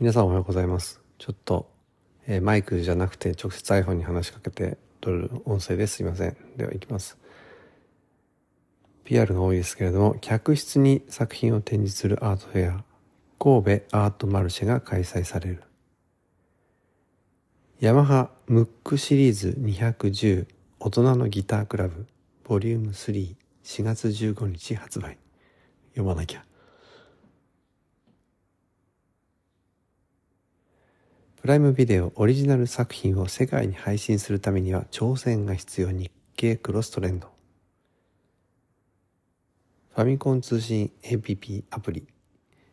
皆さんおはようございます。ちょっと、えー、マイクじゃなくて直接 iPhone に話しかけて撮る音声です。すいません。では行きます。PR が多いですけれども、客室に作品を展示するアートフェア、神戸アートマルシェが開催される。ヤマハムックシリーズ210大人のギタークラブボリューム34月15日発売。読まなきゃ。プライムビデオオリジナル作品を世界に配信するためには挑戦が必要日経クロストレンドファミコン通信 APP アプリ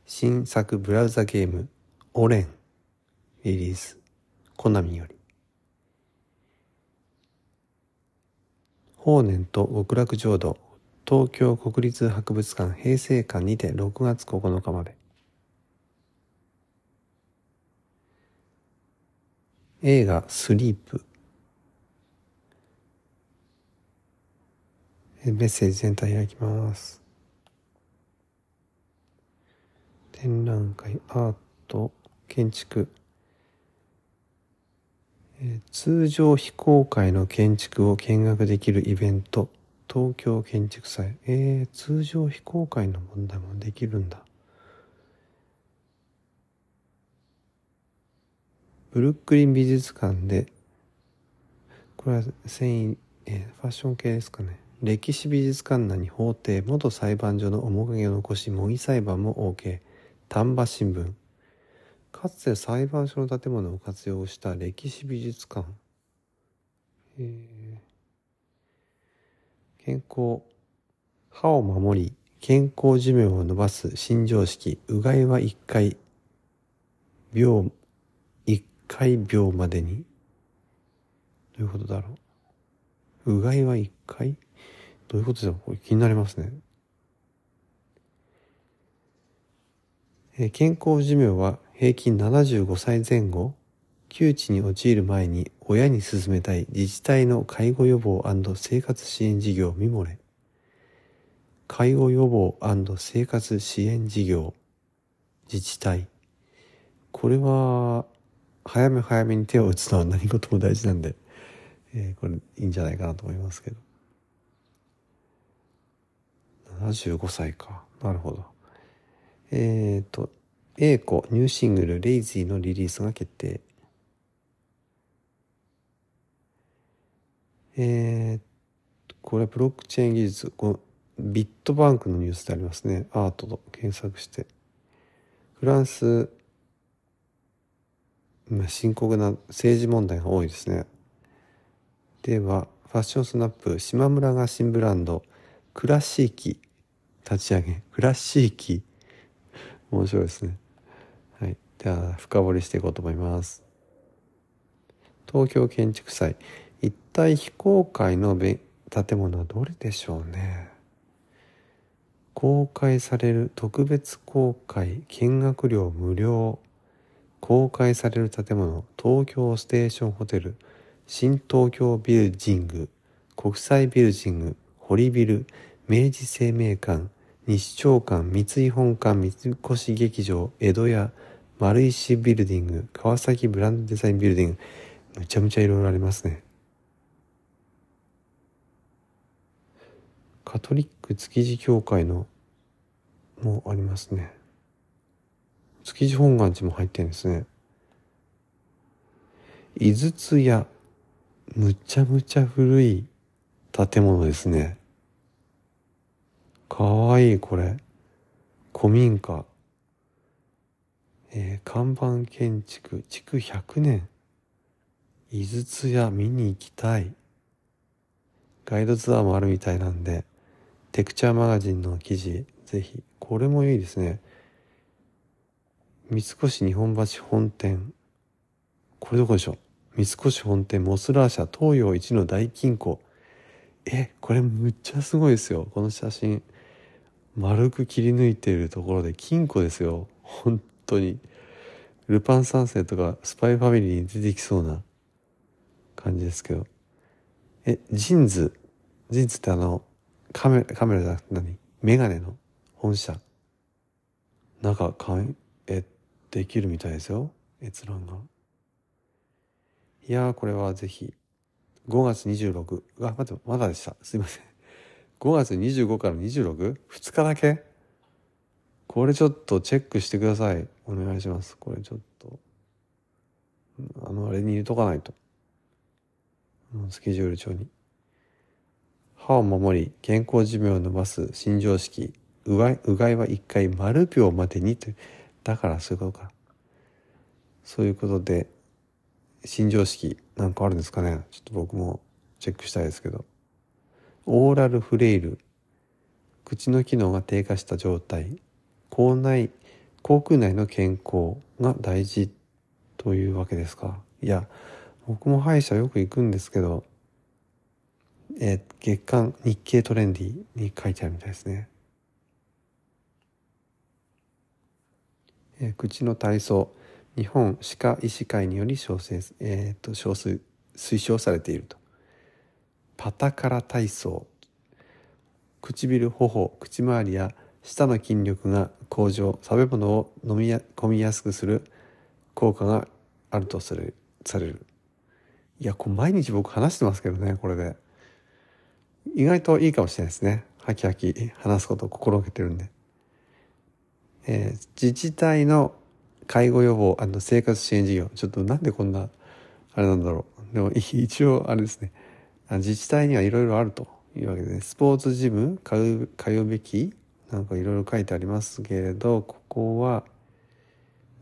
新作ブラウザゲームオレンリリースコナミより法然と極楽浄土東京国立博物館平成館にて6月9日まで映画「スリープ」メッセージ全体開きます展覧会アート建築、通常非公開の建築を見学できるイベント東京建築祭えー、通常非公開の問題もできるんだブルックリン美術館で、これは繊維、えー、ファッション系ですかね。歴史美術館内に法廷、元裁判所の面影を残し、模擬裁判も OK。丹波新聞。かつて裁判所の建物を活用した歴史美術館。え健康。歯を守り、健康寿命を伸ばす新常識。うがいは1回。病回秒までにどういうことだろううがいは1回どういうことだろうこれ気になりますね。えー、健康寿命は平均75歳前後窮地に陥る前に親に勧めたい自治体の介護予防生活支援事業ミモレ介護予防生活支援事業自治体これは早め早めに手を打つのは何事も大事なんで、えー、これいいんじゃないかなと思いますけど75歳かなるほどえっ、ー、と A 子ニューシングル「レイジー」のリリースが決定えー、これブロックチェーン技術このビットバンクのニュースでありますねアートと検索してフランス深刻な政治問題が多いですね。ではファッションスナップ島村が新ブランドクラシーキ立ち上げクラシーキ面白いですね。はい、では深掘りしていこうと思います。東京建築祭一体非公開の建物はどれでしょうね公開される特別公開見学料無料公開される建物東京ステーションホテル新東京ビルジング国際ビルジング堀ビル明治生命館西長館三井本館三越劇場江戸屋丸石ビルディング川崎ブランドデザインビルディングむちゃむちゃいろいろありますねカトリック築地協会のもありますね築地本願寺も入ってるんですね。井筒屋、むちゃむちゃ古い建物ですね。かわいい、これ。古民家。えー、看板建築、築100年。井筒屋見に行きたい。ガイドツアーもあるみたいなんで、テクチャーマガジンの記事、ぜひ。これもいいですね。三越日本橋本店これどこでしょう三越本店モスラー社東洋一の大金庫えこれむっちゃすごいですよこの写真丸く切り抜いているところで金庫ですよ本当にルパン三世とかスパイファミリーに出てきそうな感じですけどえジンズジンズってあのカメラカメラじゃなくて何メガネの本社中かできるみたいですよ閲覧がいやこれはぜひ5月26あ待ってまだでしたすいません5月25から 26?2 日だけこれちょっとチェックしてくださいお願いしますこれちょっとあのあれに入れとかないとスケジュール帳に歯を守り健康寿命を伸ばす新常識うがいうがいは1回丸秒までにというだからそういうことか。そういうことで、新常識なんかあるんですかねちょっと僕もチェックしたいですけど。オーラルフレイル。口の機能が低下した状態。口内、口腔内の健康が大事というわけですか。いや、僕も歯医者よく行くんですけど、え月刊日経トレンディに書いてあるみたいですね。えー、口の体操日本歯科医師会により小生、えーと、と推奨されているとパタカラ体操唇頬口周りや舌の筋力が向上食べ物を飲み込みやすくする効果があるとされるいやこう毎日僕話してますけどねこれで意外といいかもしれないですねはきはき話すことを心がけてるんでえー、自治体の介護予防あの生活支援事業ちょっとなんでこんなあれなんだろうでも一応あれですね自治体にはいろいろあるというわけで、ね、スポーツジム通うべきなんかいろいろ書いてありますけれどここは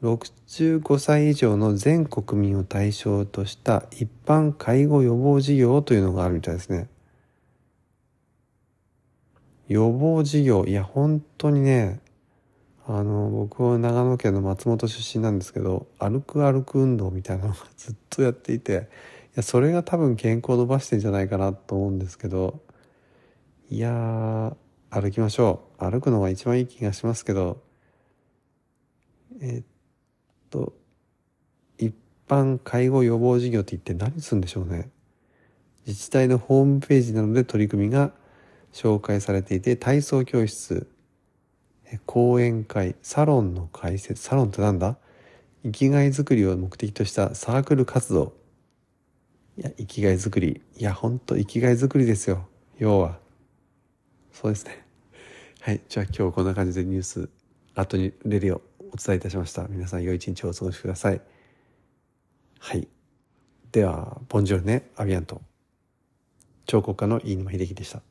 65歳以上の全国民を対象とした一般介護予防事業というのがあるみたいですね。予防事業いや本当にねあの僕は長野県の松本出身なんですけど歩く歩く運動みたいなのが ずっとやっていていやそれが多分健康を伸ばしてんじゃないかなと思うんですけどいや歩きましょう歩くのが一番いい気がしますけどえっと一般介護予防事業って言って何するんでしょうね自治体のホームページなどで取り組みが紹介されていて体操教室講演会サロンの開設サロンってなんだ生きがいづくりを目的としたサークル活動いや生きがいづくりいやほんと生きがいづくりですよ要はそうですねはいじゃあ今日こんな感じでニュースあとにレディをお伝えいたしました皆さん良い一日をお過ごしくださいはいではボンジョルネアビアント彫刻家の飯沼秀樹でした